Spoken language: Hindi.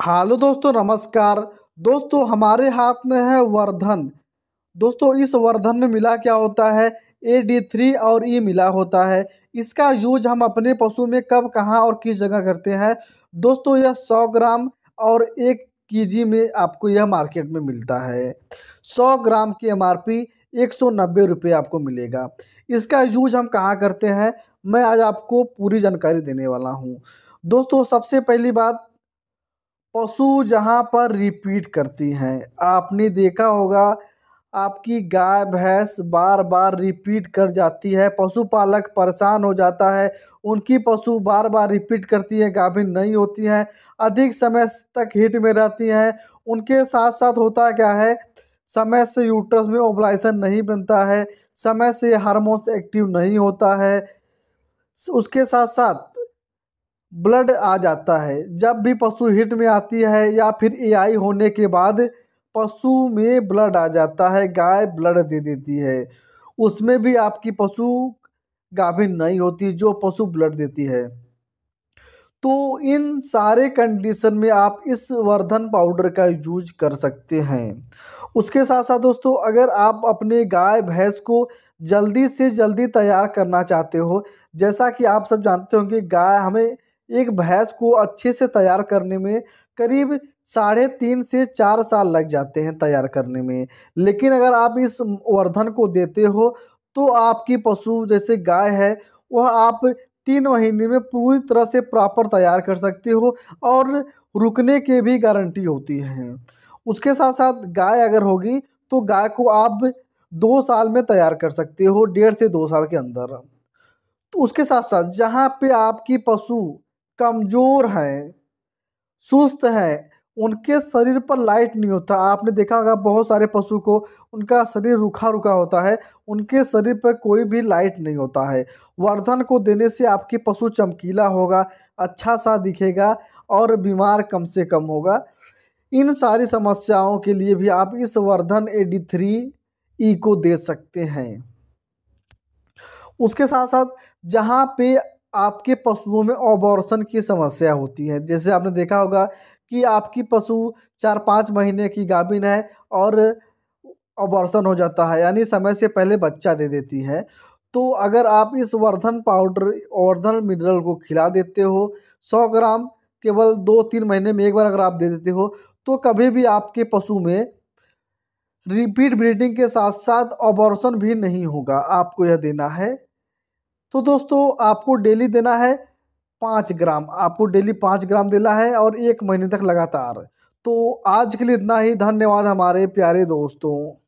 हेलो दोस्तों नमस्कार दोस्तों हमारे हाथ में है वर्धन दोस्तों इस वर्धन में मिला क्या होता है ए डी थ्री और ई e मिला होता है इसका यूज हम अपने पशु में कब कहाँ और किस जगह करते हैं दोस्तों यह सौ ग्राम और एक के में आपको यह मार्केट में मिलता है सौ ग्राम की एम आर पी एक सौ नब्बे रुपये आपको मिलेगा इसका यूज हम कहाँ करते हैं मैं आज आपको पूरी जानकारी देने वाला हूँ दोस्तों सबसे पहली बात पशु जहाँ पर रिपीट करती हैं आपने देखा होगा आपकी गाय भैंस बार बार रिपीट कर जाती है पशुपालक परेशान हो जाता है उनकी पशु बार बार रिपीट करती है गाभिन नहीं होती हैं अधिक समय तक हिट में रहती हैं उनके साथ साथ होता क्या है समय से यूट्रस में ओबलाइसन नहीं बनता है समय से हार्मोन्स एक्टिव नहीं होता है उसके साथ साथ ब्लड आ जाता है जब भी पशु हिट में आती है या फिर एआई होने के बाद पशु में ब्लड आ जाता है गाय ब्लड दे देती है उसमें भी आपकी पशु गाभिन नहीं होती जो पशु ब्लड देती है तो इन सारे कंडीशन में आप इस वर्धन पाउडर का यूज कर सकते हैं उसके साथ साथ दोस्तों अगर आप अपने गाय भैंस को जल्दी से जल्दी तैयार करना चाहते हो जैसा कि आप सब जानते होंगे गाय हमें एक भैंस को अच्छे से तैयार करने में करीब साढ़े तीन से चार साल लग जाते हैं तैयार करने में लेकिन अगर आप इस वर्धन को देते हो तो आपकी पशु जैसे गाय है वह आप तीन महीने में पूरी तरह से प्रॉपर तैयार कर सकते हो और रुकने के भी गारंटी होती है उसके साथ साथ गाय अगर होगी तो गाय को आप दो साल में तैयार कर सकते हो डेढ़ से दो साल के अंदर तो उसके साथ साथ जहाँ पे आपकी पशु कमज़ोर हैं सुस्त हैं उनके शरीर पर लाइट नहीं होता आपने देखा होगा बहुत सारे पशु को उनका शरीर रुखा रुखा होता है उनके शरीर पर कोई भी लाइट नहीं होता है वर्धन को देने से आपकी पशु चमकीला होगा अच्छा सा दिखेगा और बीमार कम से कम होगा इन सारी समस्याओं के लिए भी आप इस वर्धन ए डी थ्री ई को दे सकते हैं उसके साथ साथ जहाँ पे आपके पशुओं में ओबॉर्सन की समस्या होती है जैसे आपने देखा होगा कि आपकी पशु चार पाँच महीने की गाभिन है और ओबॉर्सन हो जाता है यानी समय से पहले बच्चा दे देती है तो अगर आप इस वर्धन पाउडर वर्धन मिनरल को खिला देते हो सौ ग्राम केवल दो तीन महीने में एक बार अगर आप दे देते हो तो कभी भी आपके पशु में रिपीट ब्रीडिंग के साथ साथ ऑबॉर्सन भी नहीं होगा आपको यह देना है तो दोस्तों आपको डेली देना है पाँच ग्राम आपको डेली पाँच ग्राम देना है और एक महीने तक लगातार तो आज के लिए इतना ही धन्यवाद हमारे प्यारे दोस्तों